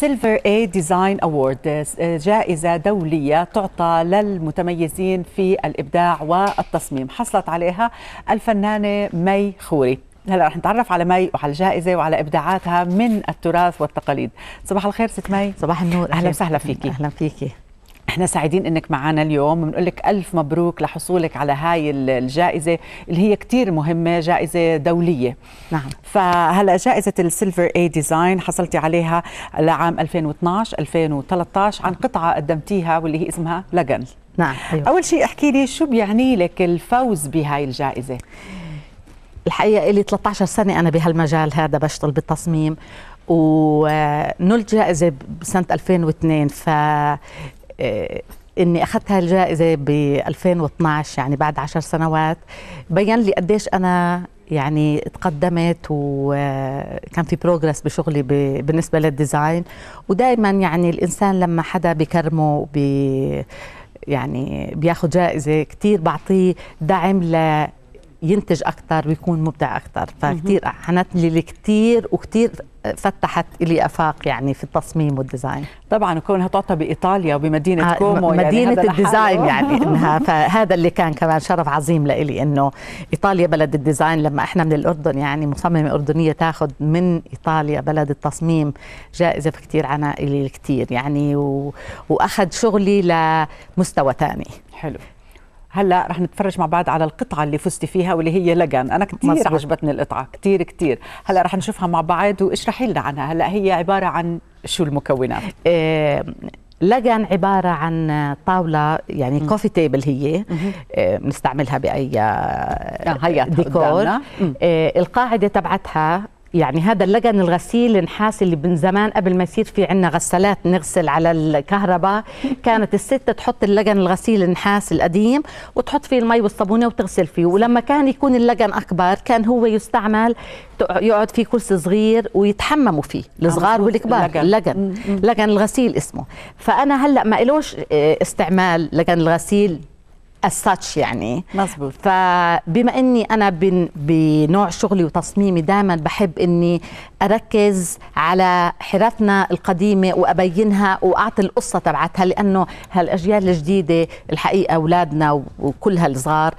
سيلفر اي ديزاين اوورد جائزه دوليه تعطى للمتميزين في الابداع والتصميم حصلت عليها الفنانه مي خوري هلا رح نتعرف على مي وعلى الجائزه وعلى ابداعاتها من التراث والتقاليد صباح الخير ست مي صباح النور اهلا وسهلا فيكي اهلا فيكي احنا سعيدين انك معنا اليوم بنقول لك الف مبروك لحصولك على هاي الجائزه اللي هي كثير مهمه جائزه دوليه نعم فهلا جائزه السيلفر اي ديزاين حصلتي عليها لعام 2012 2013 عن قطعه قدمتيها واللي هي اسمها لجن نعم أيوة. اول شيء احكي لي شو بيعني لك الفوز بهاي الجائزه الحقيقه لي 13 سنه انا بهالمجال هذا بشتغل بالتصميم ونلت آه، جائزة بسنة 2002 ف آه، اني اخذت هالجائزه ب 2012 يعني بعد 10 سنوات بين لي قديش انا يعني تقدمت وكان آه، في بروجرس بشغلي بالنسبه للديزاين ودائما يعني الانسان لما حدا بكرمه ب يعني بياخذ جائزه كثير بعطيه دعم ل ينتج اكثر ويكون مبدع اكثر فكثير حنت لي كثير وكثير فتحت لي افاق يعني في التصميم والديزاين طبعا كونها تعطى بايطاليا وبمدينه آه كومو يعني مدينه يعني الديزاين يعني انها فهذا اللي كان كمان شرف عظيم لإلي انه ايطاليا بلد الديزاين لما احنا من الاردن يعني مصممه اردنيه تاخذ من ايطاليا بلد التصميم جائزه كثير عنا الي كثير يعني و... واخذ شغلي لمستوى ثاني حلو هلا رح نتفرج مع بعض على القطعه اللي فزتي فيها واللي هي لجن انا كثير عجبتني القطعه كثير كثير هلا رح نشوفها مع بعض واشرحي لنا عنها هلا هي عباره عن شو المكونات إيه لجن عبارة عن طاولة يعني كوفي تيبل هي آه، بنستعملها بأي آه، آه، ديكور القاعدة تبعتها يعني هذا اللجن الغسيل النحاس اللي من زمان قبل ما يصير في عندنا غسالات نغسل على الكهرباء كانت الست تحط اللجن الغسيل النحاس القديم وتحط فيه المي والصابونه وتغسل فيه ولما كان يكون اللجن اكبر كان هو يستعمل يقعد فيه كرسي صغير ويتحمموا فيه الصغار والكبار اللجن لجن الغسيل اسمه فانا هلا ما إلوش آه، استعمال لجن الغسيل الساتش يعني مزبوط فبما اني انا بنوع شغلي وتصميمي دائما بحب اني اركز على حرفنا القديمه وابينها واعطي القصه تبعتها لانه هالاجيال الجديده الحقيقه اولادنا وكل هالصغار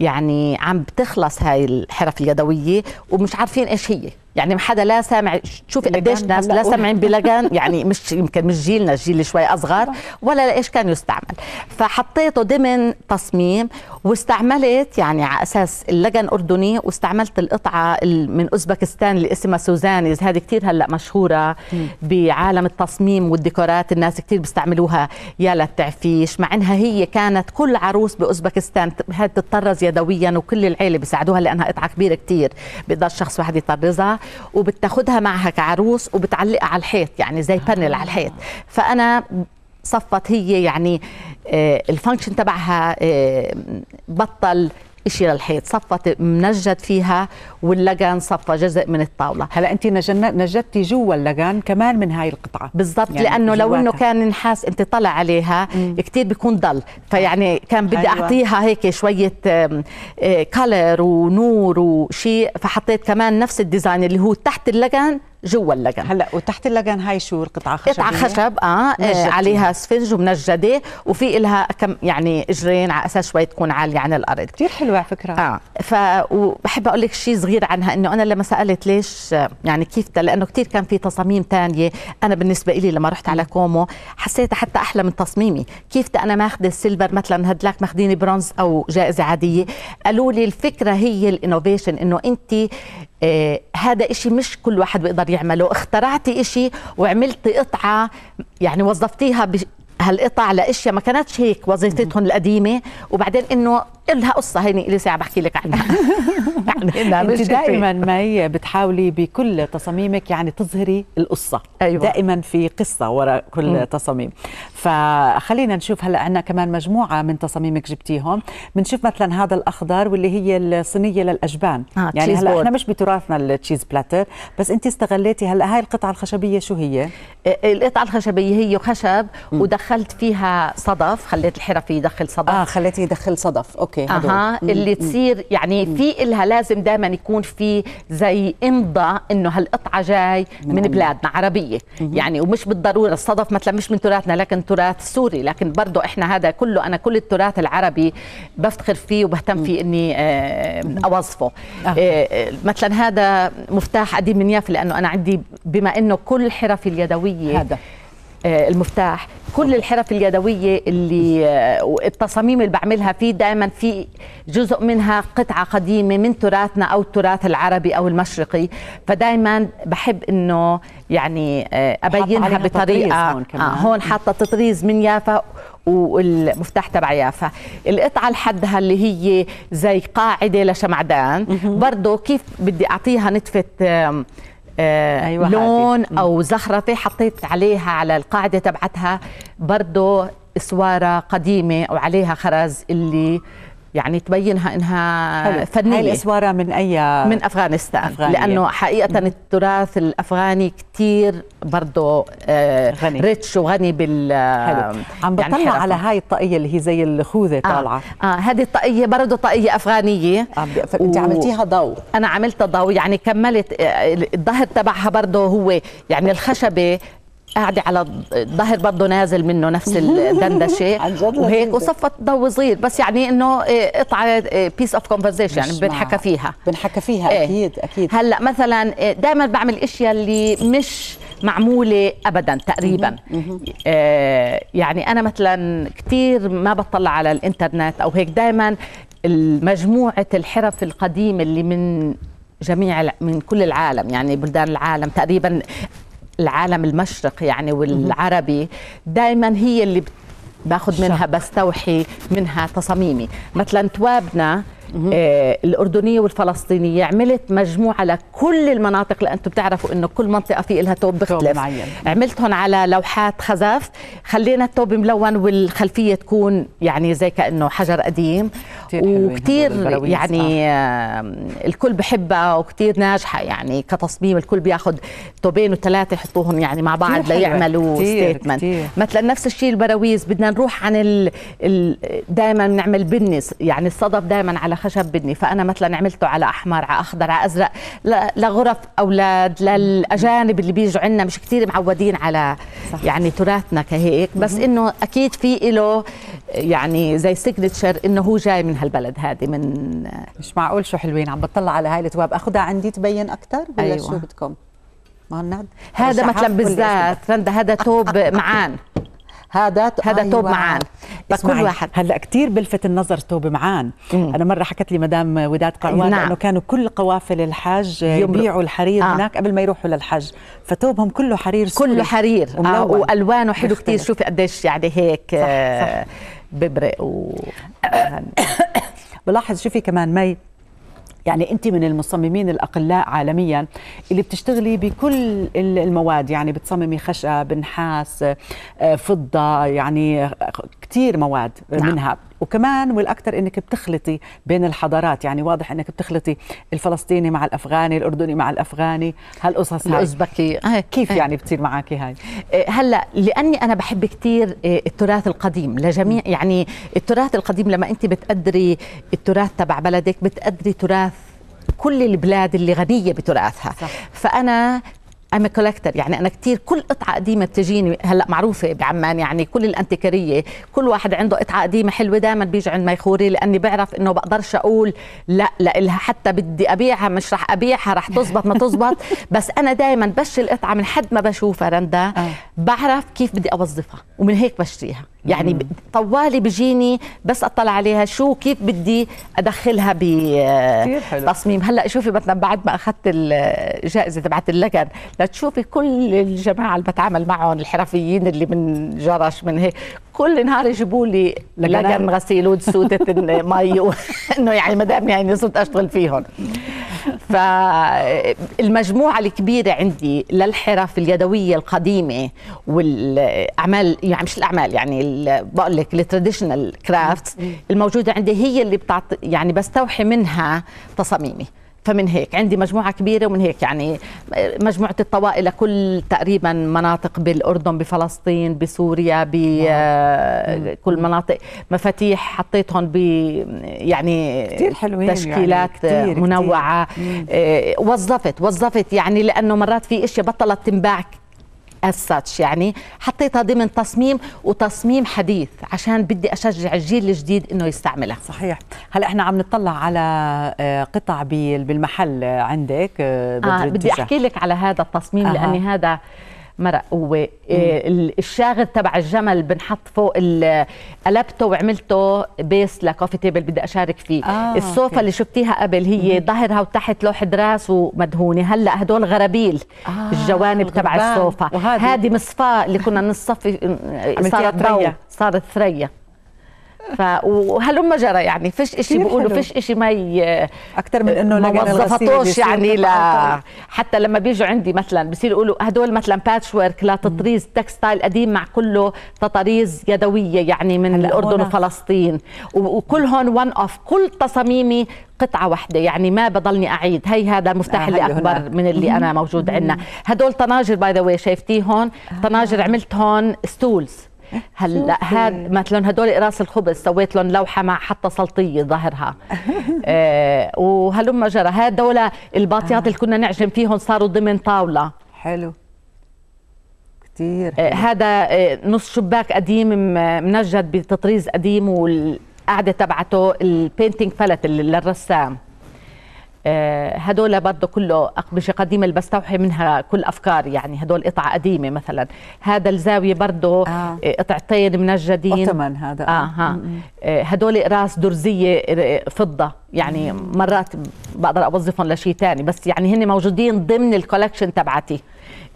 يعني عم بتخلص هاي الحرف اليدويه ومش عارفين ايش هي يعني حدا لا سامع شوف قديش ناس لا سامعين بلجان يعني مش يمكن مش جيلنا جيل شوي اصغر ولا ايش كان يستعمل فحطيته ضمن تصميم واستعملت يعني على اساس اللجن اردني واستعملت القطعه من اوزبكستان اللي اسمها سوزانيز هذه كثير هلا مشهوره بعالم التصميم والديكورات الناس كثير بيستعملوها يا للتعفيش مع انها هي كانت كل عروس باوزبكستان هاد تطرز يدويا وكل العيله بيساعدوها لانها قطعه كبيره كثير بيقدر شخص واحد يطرزها وبتاخدها معها كعروس وبتعلقها على الحيط يعني زي آه. بانل على الحيط فانا صفت هي يعني آه، الفانكشن تبعها آه، بطل إشي للحيط صفت منجد فيها واللجان صفى جزء من الطاولة هلا أنت نجدتي جوا اللجان كمان من هاي القطعة بالضبط يعني لأنه لو أنه كان نحاس أنت طلع عليها كثير بيكون ضل فيعني أيوة. كان بدي أيوة. أعطيها هيك شوية كلر آه، ونور وشيء فحطيت كمان نفس الديزاين اللي هو تحت اللجان جوا اللجن هلا وتحت اللجن هاي شو القطعه خشب قطعه خشب اه نجدين. آه، عليها سفنج ومنجده وفي لها كم يعني اجرين على اساس شوي تكون عاليه عن الارض كثير حلوه على فكره اه ف وبحب اقول لك شيء صغير عنها انه انا لما سالت ليش يعني كيف لانه كثير كان في تصاميم ثانيه انا بالنسبه لي لما رحت على كومو حسيتها حتى احلى من تصميمي كيف انا ماخذه السيلفر مثلا هدلاك ماخذيني برونز او جائزه عاديه قالوا لي الفكره هي الانوفيشن انه انت آه، هذا إشي مش كل واحد بيقدر يعمله اخترعتي إشي وعملتي قطعة يعني وظفتيها هالقطع لاشياء ما كانتش هيك وظيفتهم القديمه وبعدين انه لها قصه هيني لي ساعه بحكي لك عنها يعني انت دائما مي بتحاولي بكل تصاميمك يعني تظهري القصه أيوة. دائما في قصه وراء كل م. تصاميم فخلينا نشوف هلا عندنا كمان مجموعه من تصاميمك جبتيهم بنشوف مثلا هذا الاخضر واللي هي الصينيه للاجبان آه، يعني هلا احنا مش بتراثنا التشيز بلاتر بس انت استغليتي هلا هاي القطعه الخشبيه شو هي آه، آه، القطعه الخشبيه هي خشب م. ودخلت فيها صدف خليت الحرفي يدخل صدف اه خليتي يدخل صدف أوكي. اوكي اها اللي تصير يعني في إلها لازم دائما يكون في زي امضى انه هالقطعه جاي من, من بلادنا عربيه مم. يعني ومش بالضروره الصدف مثلا مش من تراثنا لكن تراث سوري لكن برضه احنا هذا كله انا كل التراث العربي بفتخر فيه وبهتم فيه اني آه، اوظفه آه. مثلا هذا مفتاح قديم من يافي لانه انا عندي بما انه كل حرفي اليدويه هذا آه، المفتاح كل الحرف اليدويه اللي آه، التصاميم اللي بعملها في دائما في جزء منها قطعه قديمه من تراثنا او التراث العربي او المشرقي فدائما بحب انه يعني آه، ابينها بطريقه هون, كمان. آه هون حاطه تطريز من يافا والمفتاح تبع يافا القطعة لحدها اللي هي زي قاعدة لشمعدان برضه كيف بدي أعطيها نتفة آه، أيوة لون حبيب. او زخرفه حطيت عليها على القاعده تبعتها برضه اسواره قديمه وعليها خرز اللي يعني تبينها انها حلو. فنيه هاي الاسواره من اي من افغانستان أفغانية. لانه حقيقه م. التراث الافغاني كثير برضه آه غني. ريتش وغني بال حلو. آه، عم يعني بطلع يعني على هاي الطاقيه اللي هي زي الخوذه آه، طالعه اه, آه هذه الطاقيه برضه طاقيه افغانيه آه. انت عملتيها ضوء انا عملتها ضوء يعني كملت آه، الظهر تبعها برضه هو يعني الخشبه قاعدة على الظهر برضه نازل منه نفس الدندشة وهيك وصفت ضو صغير بس يعني انه إيه، قطعة بيس اوف كونفرزيشن يعني بنحكى فيها بنحكى فيها ايه. اكيد اكيد هلا مثلا إيه، دائما بعمل اشياء اللي مش معمولة أبدا تقريبا آه يعني أنا مثلا كثير ما بطلع على الإنترنت أو هيك دائما مجموعة الحرف القديمة اللي من جميع من كل العالم يعني بلدان العالم تقريبا العالم المشرق يعني والعربي دائما هي اللي باخذ منها بستوحي منها تصاميمي مثلا توابنا آه، الاردنيه والفلسطينيه عملت مجموعه لكل المناطق لانتم بتعرفوا انه كل منطقه في لها توب بيختلف عملتهم على لوحات خزف خلينا التوب ملون والخلفيه تكون يعني زي كانه حجر قديم وكثير يعني آه الكل بحبها وكثير ناجحه يعني كتصميم الكل بياخذ توبين وثلاثه يحطوهم يعني مع بعض ليعملوا ستيتمنت مثلا نفس الشيء البراويز بدنا نروح عن ال... دائما نعمل بني يعني الصدف دائما على خشب بدني فانا مثلا عملته على احمر على اخضر على ازرق لغرف اولاد للاجانب اللي بيجوا عندنا مش كثير معودين على صح. يعني تراثنا كهيك بس انه اكيد في له يعني زي سيجنتشر انه هو جاي من هالبلد هذه من مش معقول شو حلوين عم بطلع على هاي التواب اخذها عندي تبين اكثر ولا أيوة. شو بدكم ما هذا مثلا بالذات رندا هذا توب معان هذا هذا أيوة. توب معان بس كل واحد هلا كثير بلفت النظر توب معان مم. انا مره حكت لي مدام وداد قروان نعم. انه كانوا كل قوافل الحاج يبيعوا الحرير آه. هناك قبل ما يروحوا للحج فتوبهم كله حرير سوري كله حرير آه والوانه حلو كثير شوفي قديش يعني هيك صح صح. آه، ببرق و بلاحظ شوفي كمان مي يعني انت من المصممين الاقلاء عالميا اللي بتشتغلي بكل المواد يعني بتصممي خشب نحاس آه، فضه يعني آه، كثير مواد نعم. منها وكمان والاكثر انك بتخلطي بين الحضارات يعني واضح انك بتخلطي الفلسطيني مع الافغاني الاردني مع الافغاني هالقصص هاي الاوزبكي آه، كيف آه. يعني بتصير معك هاي آه، هلا لاني انا بحب كثير التراث القديم لجميع يعني التراث القديم لما انت بتقدري التراث تبع بلدك بتقدري تراث كل البلاد اللي غنية بتراثها صح. فأنا ام كولكتر يعني انا كثير كل قطعه قديمه بتجيني هلا معروفه بعمان يعني كل الانتيكاريه كل واحد عنده قطعه قديمه حلوه دائما بيجي عند ميخوري لاني بعرف انه بقدرش اقول لا لها حتى بدي ابيعها مش رح ابيعها رح تزبط ما تزبط بس انا دائما بشتري القطعه من حد ما بشوفها رندا آه. بعرف كيف بدي اوظفها ومن هيك بشتريها يعني طوالي بجيني بس اطلع عليها شو كيف بدي ادخلها بتصميم هلا شوفي مثلا بعد ما اخذت الجائزه تبعت اللجن لتشوفي كل الجماعه اللي بتعامل معهم الحرفيين اللي من جرش من هيك كل نهار يجيبوا لي لجن غسيل وسوده المي انه يعني ما دام يعني صرت اشتغل فيهم فالمجموعة الكبيرة عندي للحرف اليدوية القديمة والأعمال يعني مش الأعمال يعني بقول لك التراديشنال كرافتس الموجوده عندي هي اللي بتعطي يعني بستوحي منها تصاميمي فمن هيك عندي مجموعة كبيرة ومن هيك يعني مجموعة الطوائل لكل تقريبا مناطق بالأردن بفلسطين بسوريا بكل آه، مناطق مفاتيح حطيتهم ب يعني كتير حلوين يعني، تشكيلات يعني كتير منوعة كتير. آه، وظفت وظفت يعني لأنه مرات في إشياء بطلت تنباع as such يعني حطيتها ضمن تصميم وتصميم حديث عشان بدي أشجع الجيل الجديد إنه يستعملها صحيح هلا إحنا عم نطلع على آه، قطع بالمحل آه، عندك آه بدي آه، أحكي لك على هذا التصميم أه. لأني هذا مرق هو إيه، الشاغر تبع الجمل بنحط فوق قلبته وعملته بيس لكوفي تيبل بدي اشارك فيه آه الصوفه أوكي. اللي شفتيها قبل هي ظهرها وتحت لوح دراس ومدهونه هلا هدول غرابيل آه الجوانب تبع الصوفه هذه مصفاه اللي كنا نصفي صارت ثريا صارت ثريا ف وهلم جرى يعني فيش شيء بيقولوا فيش شيء ما ي... اكثر من انه ما وظفتوش يعني لا حتى لما بيجوا عندي مثلا بصير يقولوا هدول مثلا باتش ورك لتطريز تكستايل قديم مع كله تطاريز يدويه يعني من الاردن هنا. وفلسطين وكلهم وان اوف كل تصاميمي قطعة واحدة يعني ما بضلني أعيد هي هذا المفتاح آه، اللي أكبر هنا. من اللي أنا موجود عندنا هدول طناجر باي ذا واي شايفتيه هون طناجر آه. عملت هون ستولز هلا هاد مثلا هدول راس الخبز سويت لهم لوحه مع حتى سلطيه ظهرها آه وهلم جرى هاد الباطيات آه. اللي كنا نعجن فيهم صاروا ضمن طاوله حلو كثير آه هذا آه نص شباك قديم منجد بتطريز قديم والقعده تبعته البينتينج فلت للرسام آه، هدول برضه كله أقمشة قديمة اللي بستوحي منها كل أفكار يعني هدول قطعة قديمة مثلا هذا الزاوية برضه آه. قطعتين آه، منجدين أوتمن هذا آه. آه. هدول أقراص درزية فضة يعني مرات بقدر أوظفهم لشيء ثاني بس يعني هن موجودين ضمن الكولكشن تبعتي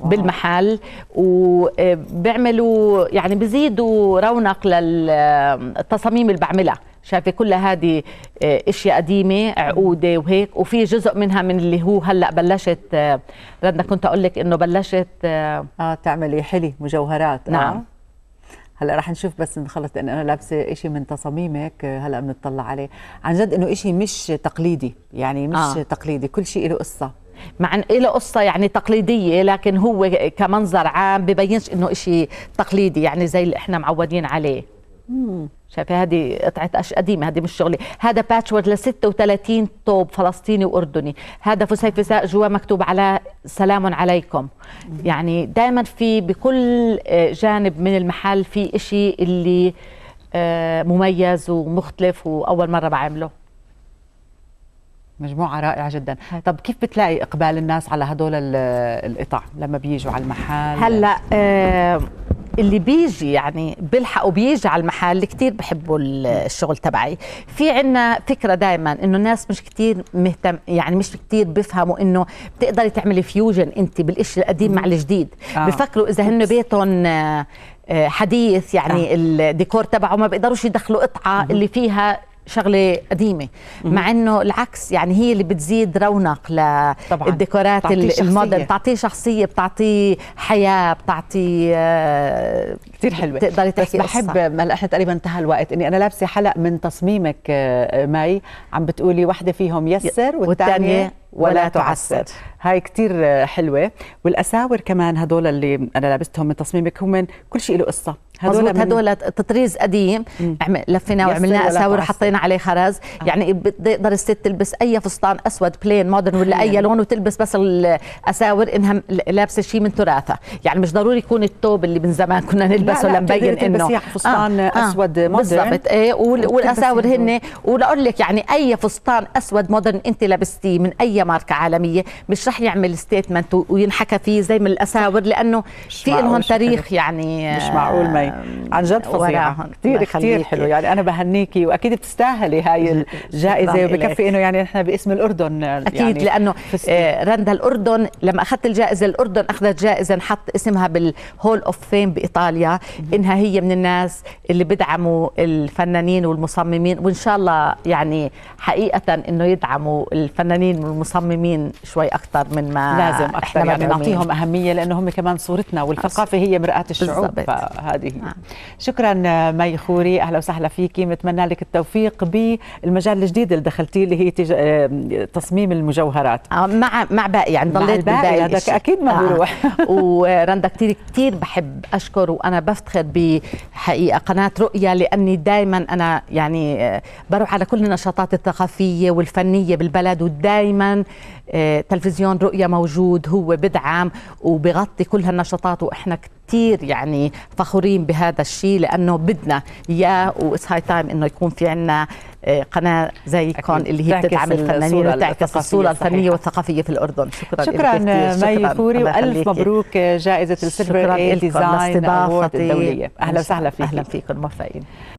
واو. بالمحل وبيعملوا آه، يعني بزيدوا رونق للتصاميم اللي بعملها شايفه كل هذه آه، اشياء قديمه عقوده وهيك وفي جزء منها من اللي هو هلا بلشت آه، ردنا كنت اقول لك انه بلشت اه, آه، تعملي حلي مجوهرات نعم آه. هلا رح نشوف بس نخلص لان انا لابسه شيء من تصاميمك هلا بنطلع عليه عن جد انه شيء مش تقليدي يعني مش آه. تقليدي كل شيء له قصه مع ان له قصه يعني تقليديه لكن هو كمنظر عام ببينش انه شيء تقليدي يعني زي اللي احنا معودين عليه مم. شايفه هذه قطعه قش قديمه هذه مش شغلي هذا باتش ورد ل 36 طوب فلسطيني واردني هذا فسيفساء جوا مكتوب على سلام عليكم يعني دائما في بكل آه، جانب من المحل في إشي اللي آه، مميز ومختلف واول مره بعمله مجموعة رائعة جدا طب كيف بتلاقي إقبال الناس على هدول القطع لما بيجوا على المحل هلأ آه اللي بيجي يعني بيلحقوا بيجي على المحل كثير بحبوا الشغل تبعي في عنا فكره دائما انه الناس مش كثير مهتم يعني مش كثير بيفهموا انه بتقدري تعملي فيوجن انت بالشيء القديم مع الجديد آه. بفكروا اذا هن بيتهم آه، حديث يعني آه. الديكور تبعه ما بيقدروش يدخلوا قطعه اللي فيها شغله قديمه مع انه العكس يعني هي اللي بتزيد رونق للديكورات المودرن بتعطيه شخصيه بتعطيه حياه بتعطي آه، كثير حلوه بتقدري تحكي بس بحب ما احنا تقريبا انتهى الوقت اني انا لابسه حلق من تصميمك آه، آه، مي عم بتقولي واحده فيهم يسر والثانيه ولا تعسر هاي كتير حلوة والأساور كمان هدول اللي أنا لابستهم من تصميمك هم كل شيء له قصة هدول هدول تطريز قديم لفيناه وعملناه اساور وحطينا عليه خرز آه. يعني بتقدر الست تلبس اي فستان اسود بلين مودرن ولا اي لون وتلبس بس الاساور انها لابسه شيء من تراثها يعني مش ضروري يكون التوب اللي من زمان كنا نلبسه لنبين انه فستان آه. آه. اسود آه. مودرن بالضبط ايه والاساور هن ولاقول لك يعني اي فستان اسود مودرن انت لابستيه من اي اي ماركه عالميه مش رح يعمل ستيتمنت وينحكى فيه زي من الاساور لانه في لهم تاريخ يعني مش معقول مي عن جد فظيعه كثير كثير حلو يعني انا بهنيكي واكيد بتستاهلي هاي الجائزه وبكفي انه يعني نحن باسم الاردن اكيد يعني لانه آه، رندا الاردن لما اخذت الجائزه الاردن اخذت جائزه نحط اسمها بالهول اوف فيم بايطاليا انها هي من الناس اللي بدعموا الفنانين والمصممين وان شاء الله يعني حقيقه انه يدعموا الفنانين والمصممين مصممين شوي اكثر من ما لازم اكثر يعني نعطيهم اهميه لانه هم كمان صورتنا والثقافه هي مراه الشعوب فهذه هي. نعم. شكرا مي خوري اهلا وسهلا فيكي بتمنى لك التوفيق بالمجال الجديد اللي دخلتيه اللي هي تج... تصميم المجوهرات آه، مع مع باقي يعني ضليت باقي هذاك اكيد ما بروح آه. ورندا كثير كثير بحب اشكر وانا بفتخر بحقيقه قناه رؤيا لاني دائما انا يعني آه، بروح على كل النشاطات الثقافيه والفنيه بالبلد ودائما آه، تلفزيون رؤيا موجود هو بدعم وبغطي كل هالنشاطات واحنا كثير يعني فخورين بهذا الشيء لانه بدنا اياه وإس هاي تايم انه يكون في عندنا آه، قناه زيكم اللي هي بتدعم الفنانين وتعكس الصوره الفنيه والثقافيه في الاردن شكرا شكرا آه، مي فوري والف مبروك جائزه السيلفر إيه ديزاين الدوليه اهلا وسهلا فيك اهلا فيكم موفقين